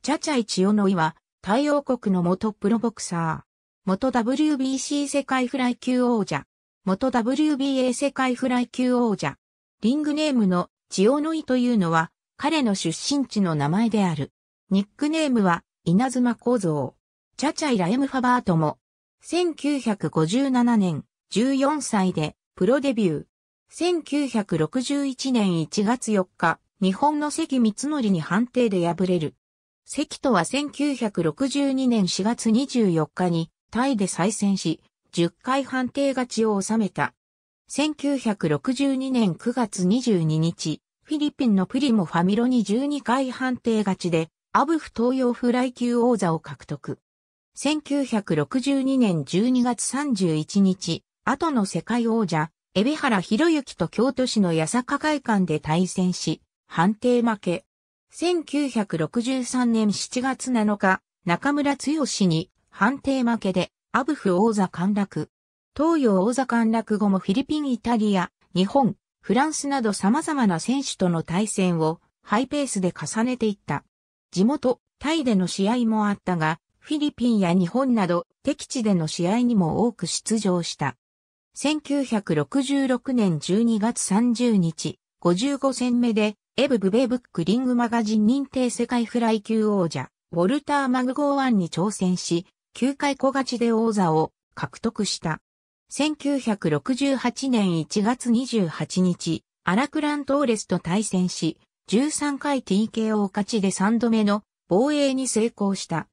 チャチャイチオノイは、太陽国の元プロボクサー。元 WBC 世界フライ級王者。元 WBA 世界フライ級王者。リングネームのチオノイというのは、彼の出身地の名前である。ニックネームは、稲妻小僧。チャチャイラエムファバートも。1957年、14歳で、プロデビュー。1961年1月4日、日本の関光則に判定で敗れる。関とは1962年4月24日にタイで再戦し、10回判定勝ちを収めた。1962年9月22日、フィリピンのプリモファミロに12回判定勝ちで、アブフ東洋フライ級王座を獲得。1962年12月31日、後の世界王者、エベ原博之と京都市の八坂会館で対戦し、判定負け。1963年7月7日、中村剛に判定負けでアブフ王座陥落。東洋王座陥落後もフィリピン、イタリア、日本、フランスなど様々な選手との対戦をハイペースで重ねていった。地元、タイでの試合もあったが、フィリピンや日本など敵地での試合にも多く出場した。1966年12月30日、55戦目でエブ・ブベーブックリングマガジン認定世界フライ級王者、ウォルター・マグゴーアンに挑戦し、9回小勝ちで王座を獲得した。1968年1月28日、アラクラン・トーレスと対戦し、13回 TKO 勝ちで3度目の防衛に成功した。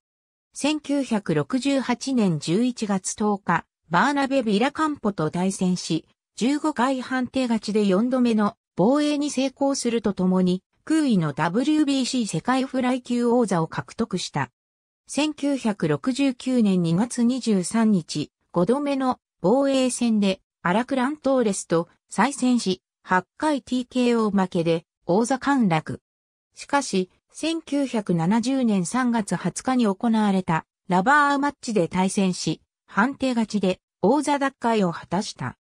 1968年11月10日、バーナベ・ビラカンポと対戦し、15回判定勝ちで4度目の防衛に成功するとともに、空位の WBC 世界フライ級王座を獲得した。1969年2月23日、5度目の防衛戦でアラクラントーレスと再戦し、8回 TKO 負けで王座陥落。しかし、1970年3月20日に行われたラバーマッチで対戦し、判定勝ちで王座奪回を果たした。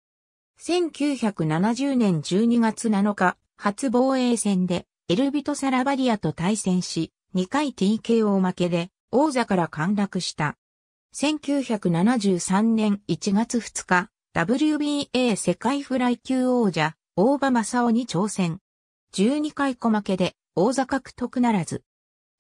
1970年12月7日、初防衛戦でエルビト・サラバリアと対戦し、2回 TKO 負けで王座から陥落した。1973年1月2日、WBA 世界フライ級王者、大場正夫に挑戦。12回小負けで王座獲得ならず。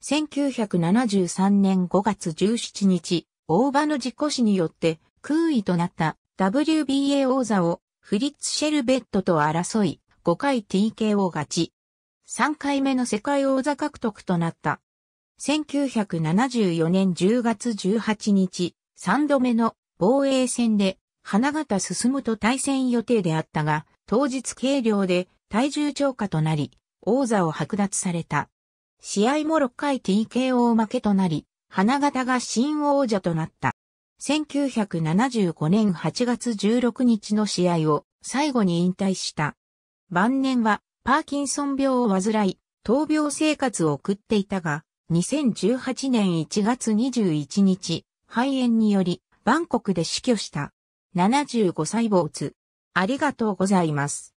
1973年5月17日、大場の事故死によって空位となった WBA 王座をフリッツ・シェルベットと争い、5回 TKO 勝ち。3回目の世界王座獲得となった。1974年10月18日、3度目の防衛戦で、花形進むと対戦予定であったが、当日軽量で体重超過となり、王座を剥奪された。試合も6回 TKO 負けとなり、花形が新王者となった。1975年8月16日の試合を最後に引退した。晩年はパーキンソン病を患い、闘病生活を送っていたが、2018年1月21日、肺炎により、バンコクで死去した。75歳坊主。ありがとうございます。